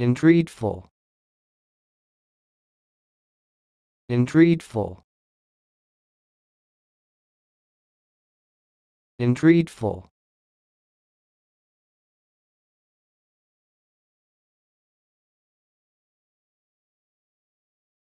Entreatful. Entreatful. Entreatful.